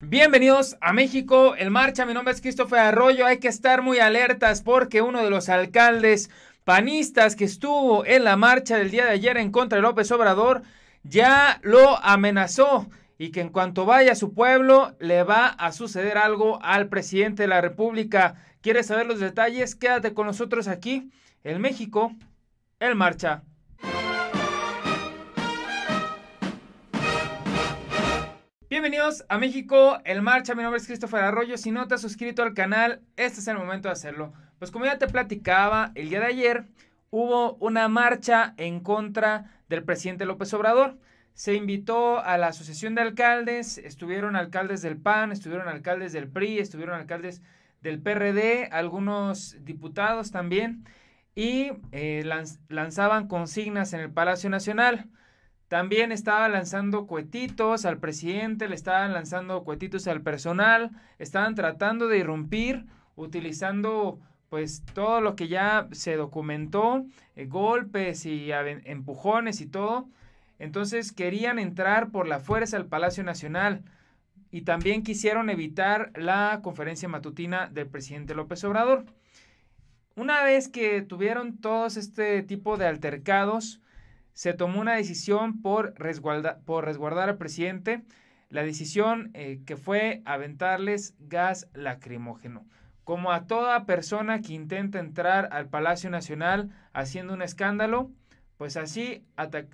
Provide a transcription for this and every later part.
Bienvenidos a México, el marcha, mi nombre es Christopher Arroyo, hay que estar muy alertas porque uno de los alcaldes panistas que estuvo en la marcha del día de ayer en contra de López Obrador ya lo amenazó y que en cuanto vaya a su pueblo le va a suceder algo al presidente de la República. ¿Quieres saber los detalles? Quédate con nosotros aquí, en México, el marcha. Bienvenidos a México, el marcha. Mi nombre es Cristóbal Arroyo. Si no te has suscrito al canal, este es el momento de hacerlo. Pues como ya te platicaba, el día de ayer hubo una marcha en contra del presidente López Obrador. Se invitó a la Asociación de Alcaldes, estuvieron alcaldes del PAN, estuvieron alcaldes del PRI, estuvieron alcaldes del PRD, algunos diputados también, y eh, lanzaban consignas en el Palacio Nacional. También estaba lanzando cuetitos al presidente, le estaban lanzando cuetitos al personal, estaban tratando de irrumpir utilizando pues todo lo que ya se documentó, eh, golpes y empujones y todo. Entonces querían entrar por la fuerza al Palacio Nacional y también quisieron evitar la conferencia matutina del presidente López Obrador. Una vez que tuvieron todos este tipo de altercados, se tomó una decisión por, por resguardar al presidente, la decisión eh, que fue aventarles gas lacrimógeno. Como a toda persona que intenta entrar al Palacio Nacional haciendo un escándalo, pues así,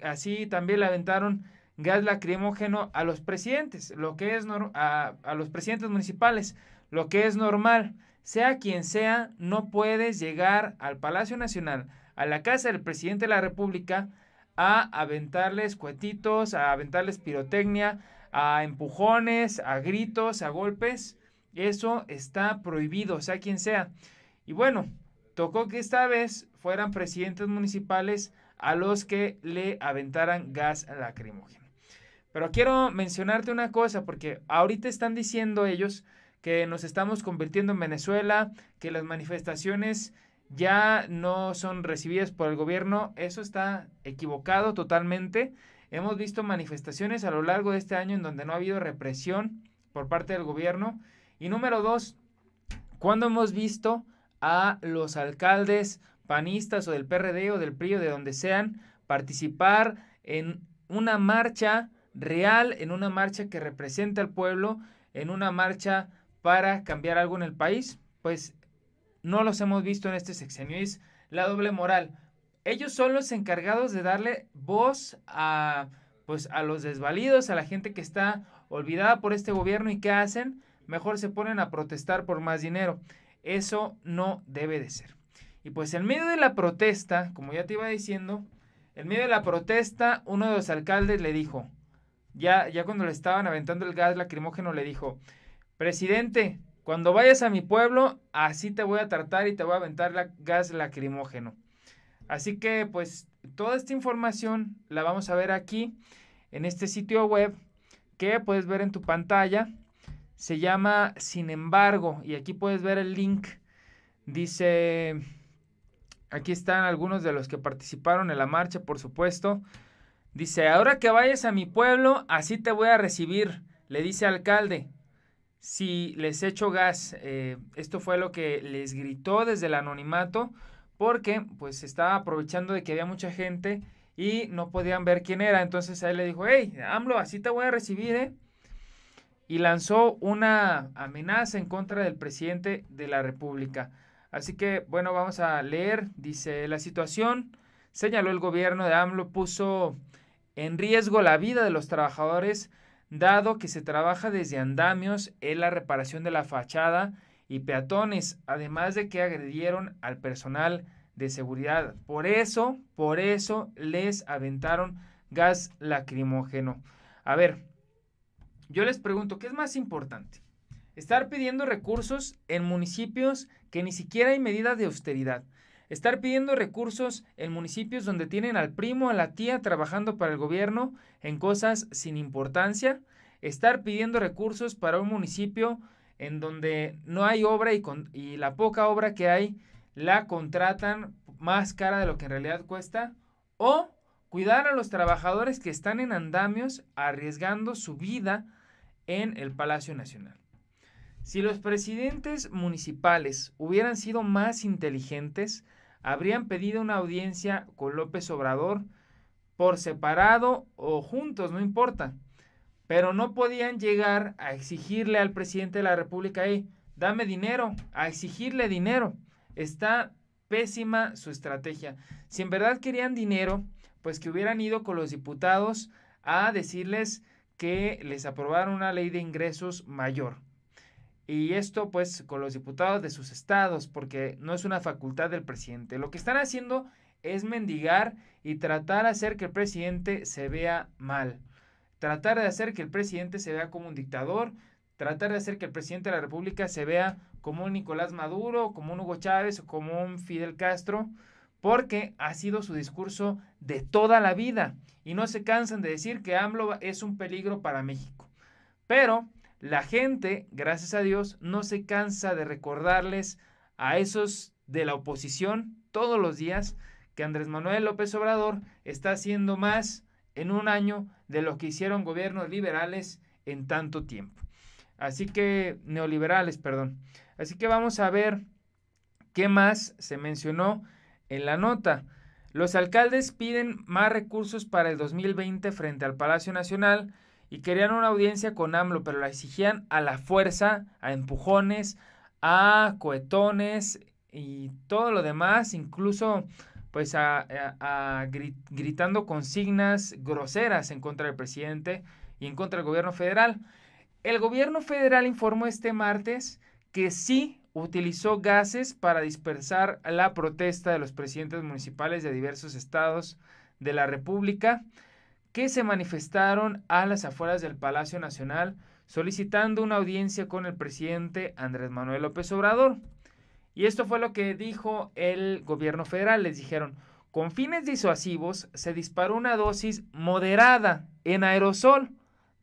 así también le aventaron gas lacrimógeno a los presidentes, lo que es a, a los presidentes municipales, lo que es normal. Sea quien sea, no puedes llegar al Palacio Nacional, a la casa del presidente de la República, a aventarles cuetitos, a aventarles pirotecnia, a empujones, a gritos, a golpes. Eso está prohibido, sea quien sea. Y bueno, tocó que esta vez fueran presidentes municipales a los que le aventaran gas lacrimógeno. Pero quiero mencionarte una cosa, porque ahorita están diciendo ellos que nos estamos convirtiendo en Venezuela, que las manifestaciones ya no son recibidas por el gobierno. Eso está equivocado totalmente. Hemos visto manifestaciones a lo largo de este año en donde no ha habido represión por parte del gobierno. Y número dos, cuando hemos visto a los alcaldes panistas o del PRD o del PRI o de donde sean participar en una marcha real, en una marcha que representa al pueblo, en una marcha para cambiar algo en el país? Pues no los hemos visto en este sexenio, es la doble moral. Ellos son los encargados de darle voz a, pues, a los desvalidos, a la gente que está olvidada por este gobierno y ¿qué hacen? Mejor se ponen a protestar por más dinero. Eso no debe de ser. Y pues en medio de la protesta, como ya te iba diciendo, en medio de la protesta, uno de los alcaldes le dijo, ya, ya cuando le estaban aventando el gas lacrimógeno, le dijo, presidente, cuando vayas a mi pueblo, así te voy a tratar y te voy a aventar la, gas lacrimógeno. Así que pues toda esta información la vamos a ver aquí en este sitio web que puedes ver en tu pantalla. Se llama Sin embargo y aquí puedes ver el link. Dice, aquí están algunos de los que participaron en la marcha, por supuesto. Dice, ahora que vayas a mi pueblo, así te voy a recibir, le dice alcalde si les echo gas. Eh, esto fue lo que les gritó desde el anonimato porque pues estaba aprovechando de que había mucha gente y no podían ver quién era. Entonces ahí él le dijo, hey, AMLO, así te voy a recibir, ¿eh? Y lanzó una amenaza en contra del presidente de la República. Así que, bueno, vamos a leer. Dice, la situación, señaló el gobierno de AMLO, puso en riesgo la vida de los trabajadores dado que se trabaja desde andamios en la reparación de la fachada y peatones, además de que agredieron al personal de seguridad. Por eso, por eso les aventaron gas lacrimógeno. A ver, yo les pregunto, ¿qué es más importante? Estar pidiendo recursos en municipios que ni siquiera hay medidas de austeridad. Estar pidiendo recursos en municipios donde tienen al primo, a la tía trabajando para el gobierno en cosas sin importancia estar pidiendo recursos para un municipio en donde no hay obra y, la poca obra que hay la contratan más cara de lo que en realidad cuesta, o cuidar a los trabajadores que están en andamios arriesgando su vida en el Palacio Nacional. Si los presidentes municipales hubieran sido más inteligentes, habrían pedido una audiencia con López Obrador por separado o juntos, no importa, pero no podían llegar a exigirle al presidente de la República, hey, dame dinero, a exigirle dinero. Está pésima su estrategia. Si en verdad querían dinero, pues que hubieran ido con los diputados a decirles que les aprobaron una ley de ingresos mayor. Y esto pues con los diputados de sus estados, porque no es una facultad del presidente. Lo que están haciendo es mendigar y tratar de hacer que el presidente se vea mal tratar de hacer que el presidente se vea como un dictador, tratar de hacer que el presidente de la República se vea como un Nicolás Maduro, como un Hugo Chávez o como un Fidel Castro, porque ha sido su discurso de toda la vida y no se cansan de decir que AMLO es un peligro para México. Pero la gente, gracias a Dios, no se cansa de recordarles a esos de la oposición todos los días que Andrés Manuel López Obrador está haciendo más en un año de lo que hicieron gobiernos liberales en tanto tiempo. Así que, neoliberales, perdón. Así que vamos a ver qué más se mencionó en la nota. Los alcaldes piden más recursos para el 2020 frente al Palacio Nacional y querían una audiencia con AMLO, pero la exigían a la fuerza, a empujones, a cohetones y todo lo demás, incluso pues a, eh, gritando consignas groseras en contra del presidente y en contra del gobierno federal. El gobierno federal informó este martes que sí utilizó gases para dispersar la protesta de los presidentes municipales de diversos estados de la República que se manifestaron a las afueras del Palacio Nacional solicitando una audiencia con el presidente Andrés Manuel López Obrador. Y esto fue lo que dijo el gobierno federal. Les dijeron, con fines disuasivos se disparó una dosis moderada en aerosol,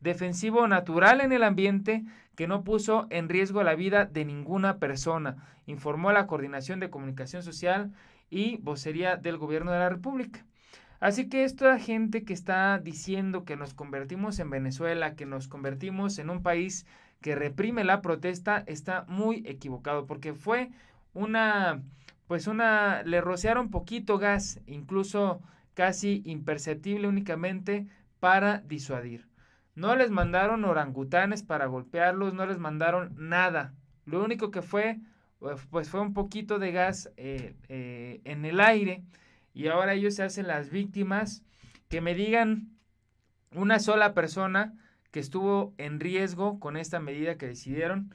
defensivo natural en el ambiente que no puso en riesgo la vida de ninguna persona, informó la Coordinación de Comunicación Social y vocería del gobierno de la República. Así que esta gente que está diciendo que nos convertimos en Venezuela, que nos convertimos en un país que reprime la protesta, está muy equivocado porque fue una, pues una, le rociaron poquito gas, incluso casi imperceptible únicamente para disuadir. No les mandaron orangutanes para golpearlos, no les mandaron nada. Lo único que fue, pues fue un poquito de gas eh, eh, en el aire. Y ahora ellos se hacen las víctimas. Que me digan una sola persona que estuvo en riesgo con esta medida que decidieron.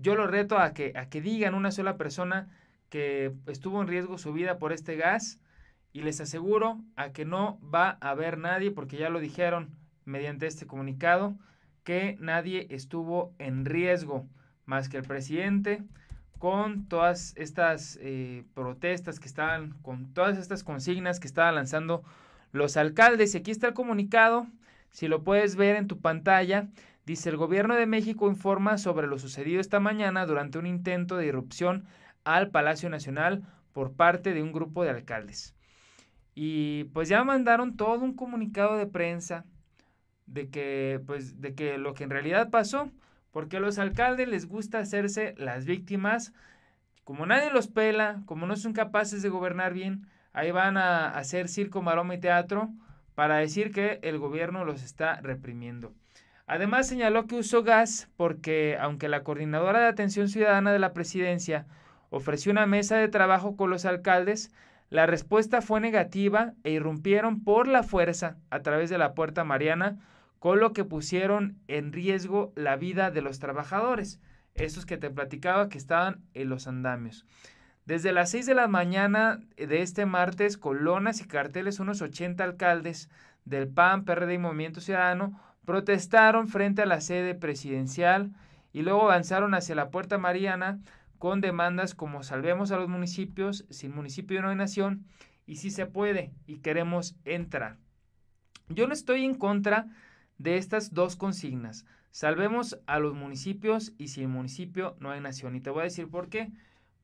Yo lo reto a que, a que digan una sola persona que estuvo en riesgo su vida por este gas y les aseguro a que no va a haber nadie, porque ya lo dijeron mediante este comunicado, que nadie estuvo en riesgo más que el presidente con todas estas eh, protestas que estaban, con todas estas consignas que estaban lanzando los alcaldes. Y aquí está el comunicado, si lo puedes ver en tu pantalla, Dice, el gobierno de México informa sobre lo sucedido esta mañana durante un intento de irrupción al Palacio Nacional por parte de un grupo de alcaldes. Y pues ya mandaron todo un comunicado de prensa de que, pues, de que lo que en realidad pasó, porque a los alcaldes les gusta hacerse las víctimas, como nadie los pela, como no son capaces de gobernar bien, ahí van a hacer circo, maroma y teatro para decir que el gobierno los está reprimiendo. Además, señaló que usó gas porque, aunque la coordinadora de atención ciudadana de la presidencia ofreció una mesa de trabajo con los alcaldes, la respuesta fue negativa e irrumpieron por la fuerza a través de la puerta mariana, con lo que pusieron en riesgo la vida de los trabajadores, esos que te platicaba que estaban en los andamios. Desde las 6 de la mañana de este martes, colonas y carteles, unos 80 alcaldes del PAN, PRD y Movimiento Ciudadano protestaron frente a la sede presidencial y luego avanzaron hacia la Puerta Mariana con demandas como salvemos a los municipios, sin municipio no hay nación, y si se puede, y queremos entrar. Yo no estoy en contra de estas dos consignas. Salvemos a los municipios y sin municipio no hay nación. Y te voy a decir por qué.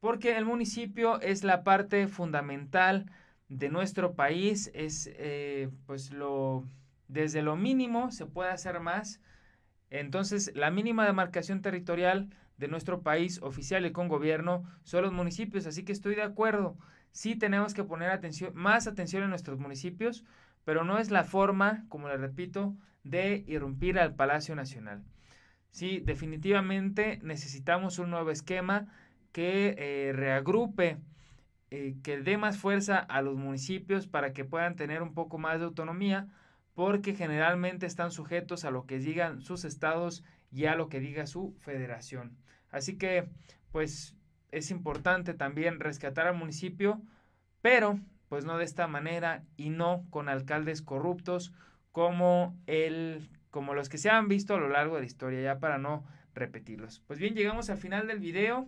Porque el municipio es la parte fundamental de nuestro país, es eh, pues lo desde lo mínimo se puede hacer más. Entonces, la mínima demarcación territorial de nuestro país oficial y con gobierno son los municipios, así que estoy de acuerdo. Sí tenemos que poner atención, más atención en nuestros municipios, pero no es la forma, como le repito, de irrumpir al Palacio Nacional. Sí, definitivamente necesitamos un nuevo esquema que eh, reagrupe, eh, que dé más fuerza a los municipios para que puedan tener un poco más de autonomía porque generalmente están sujetos a lo que digan sus estados y a lo que diga su federación. Así que, pues, es importante también rescatar al municipio, pero pues no de esta manera y no con alcaldes corruptos como el como los que se han visto a lo largo de la historia ya para no repetirlos. Pues bien, llegamos al final del video.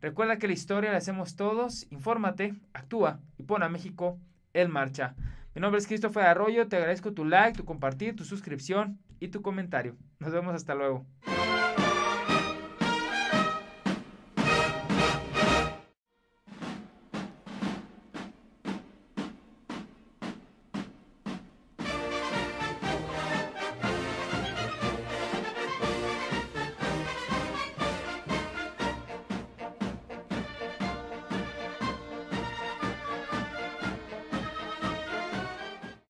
Recuerda que la historia la hacemos todos, infórmate, actúa y pon a México en marcha. Mi nombre es Christopher Arroyo, te agradezco tu like, tu compartir, tu suscripción y tu comentario. Nos vemos hasta luego.